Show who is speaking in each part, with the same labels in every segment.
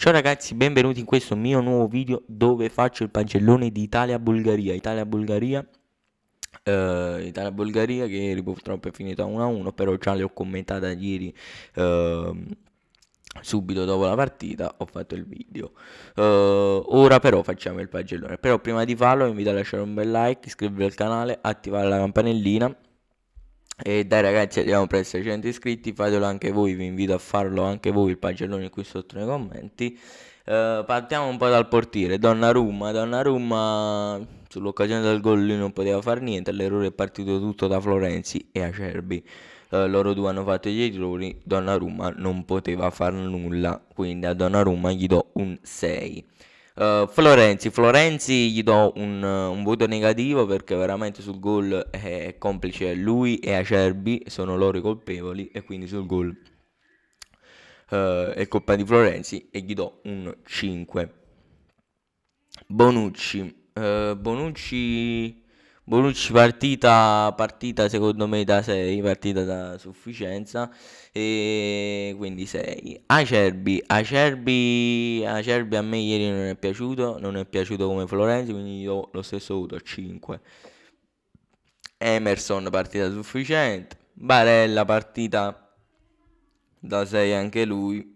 Speaker 1: Ciao ragazzi, benvenuti in questo mio nuovo video dove faccio il pagellone di Italia-Bulgaria. Italia-Bulgaria Uh, eh, Italia-Bulgaria che ieri purtroppo è finita 1-1 però già le ho commentate ieri uh, subito dopo la partita ho fatto il video uh, ora però facciamo il pagellone però prima di farlo vi invito a lasciare un bel like iscrivervi al canale attivare la campanellina e dai ragazzi arriviamo presto ai 100 iscritti fatelo anche voi vi invito a farlo anche voi il pagellone qui sotto nei commenti Uh, partiamo un po' dal portiere Donnarumma Donnarumma sull'occasione del gol lui non poteva fare niente l'errore è partito tutto da Florenzi e Acerbi uh, loro due hanno fatto gli errori Donnarumma non poteva fare nulla quindi a Donnarumma gli do un 6 Uh, Florenzi, Florenzi gli do un, eh, un, voto negativo perché veramente sul gol è complice lui e Acerbi, sono loro i colpevoli e quindi sul gol uh, è colpa di Florenzi e gli do un 5. Bonucci, uh, Bonucci Bonucci partita, partita secondo me da 6, partita da sufficienza, e quindi 6. Acerbi, Acerbi, Acerbi a me ieri non è piaciuto, non è piaciuto come Florenzi, quindi io lo stesso voto 5. Emerson partita sufficiente, Barella partita da 6 anche lui,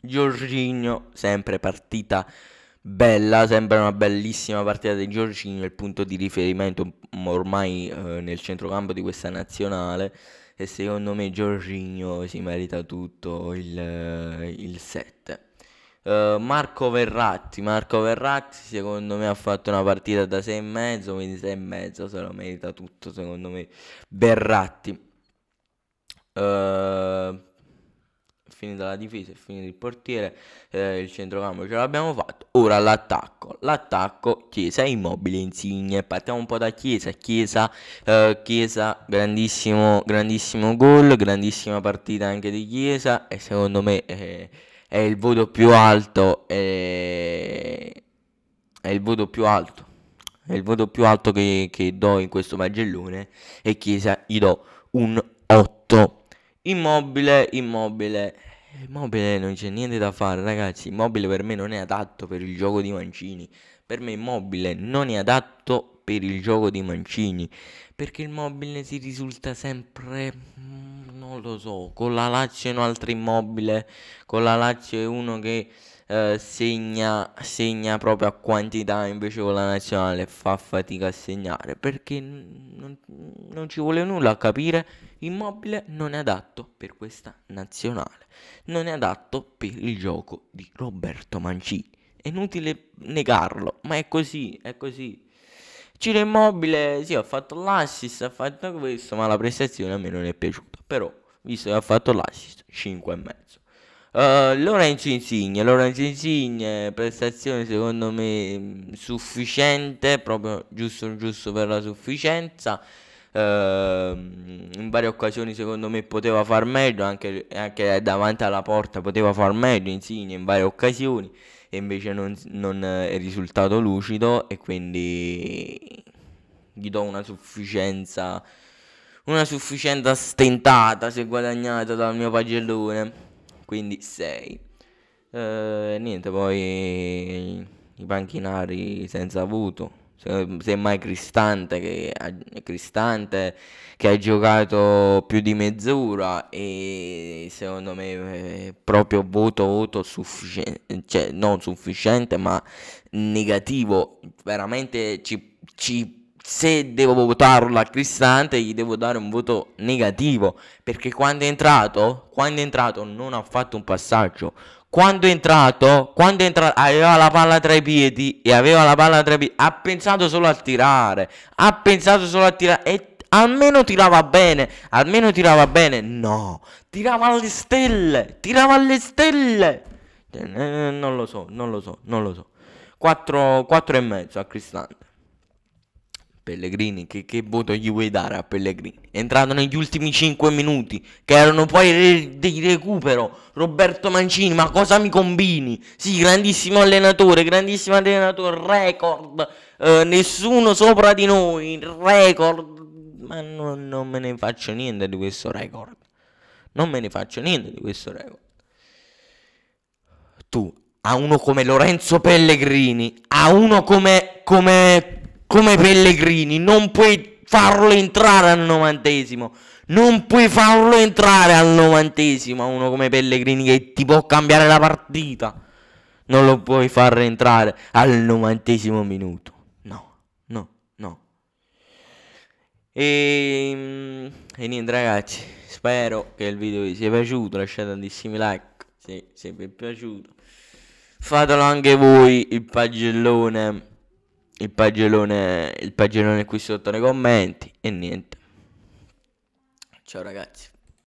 Speaker 1: Giorginio sempre partita sufficiente bella, sembra una bellissima partita di Giorgino, il punto di riferimento ormai eh, nel centrocampo di questa nazionale e secondo me Giorgino si merita tutto il 7. Uh, eh, eh, Marco Verratti, Marco Verratti secondo me ha fatto una partita da 6,5, quindi 6,5 se lo merita tutto secondo me Verratti. Uh, finita la difesa, è finito il portiere, eh, il centrocampo ce l'abbiamo fatto. Ora l'attacco, l'attacco Chiesa Immobile Insigne. Partiamo un po' da Chiesa, Chiesa, eh, Chiesa grandissimo, grandissimo gol, grandissima partita anche di Chiesa e secondo me eh, è il voto più alto. Eh, è il voto più alto è il voto più alto che, che, do in questo magellone e Chiesa gli do un 8 Immobile, immobile. Immobile non c'è niente da fare, ragazzi. Immobile per me non è adatto per il gioco di Mancini. Per me immobile non è adatto per il gioco di Mancini. Perché immobile si risulta sempre. Mm, non lo so. Con la Lazio è un altro immobile. Con la Lazio è uno che. Uh, segna, segna, proprio a quantità invece con la nazionale fa fatica a segnare perché non, non ci vuole nulla a capire Immobile non è adatto per questa nazionale, non è adatto per il gioco di Roberto Mancini. È inutile negarlo, ma è così, è così. Ciro Immobile, sì, ha fatto l'assist, ha fatto questo, ma la prestazione a me non è piaciuta. Però, visto che ha fatto l'assist, 5,5. Uh, eh, Lorenzo Insigne, Lorenzo Insigne, prestazione secondo me mm, sufficiente, proprio giusto giusto per la sufficienza. Ehm, in varie occasioni secondo me poteva far meglio, anche, anche davanti alla porta poteva far meglio Insigne in varie occasioni e invece non, non è risultato lucido e quindi gli do una sufficienza una sufficienza stentata se guadagnata dal mio pagellone quindi 6 eh, niente poi i panchinari senza voto semmai Cristante che, Cristante che ha giocato più di mezz'ora e secondo me proprio voto voto sufficiente cioè non sufficiente ma negativo veramente ci, ci, se devo votarlo a Cristante gli devo dare un voto negativo perché quando è entrato quando è entrato non ha fatto un passaggio quando è entrato, quando è entrato, aveva la palla tra i piedi e aveva la palla tra i piedi, ha pensato solo a tirare, ha pensato solo a tirare e almeno tirava bene, almeno tirava bene, no, tirava alle stelle, tirava alle stelle, eh, non lo so, non lo so, non lo so, 4, e mezzo a Cristante. Pellegrini, che, che, voto gli vuoi dare a Pellegrini? Entrato negli ultimi 5 minuti, che erano poi re di recupero. Roberto Mancini, ma cosa mi combini? Sì, grandissimo allenatore, grandissimo allenatore, record. Eh, nessuno sopra di noi, record. Ma no, non me ne faccio niente di questo record. Non me ne faccio niente di questo record. Tu, a uno come Lorenzo Pellegrini, a uno come, come come Pellegrini, non puoi farlo entrare al novantesimo. Non puoi farlo entrare al novantesimo a uno come Pellegrini che ti può cambiare la partita. Non lo puoi far entrare al novantesimo minuto. No, no, no. E, ehm, e niente ragazzi, spero che il video vi sia piaciuto. Lasciate tantissimi like se, se vi è piaciuto. Fatelo anche voi il pagellone il pagellone, il pagellone qui sotto nei commenti e niente. Ciao ragazzi.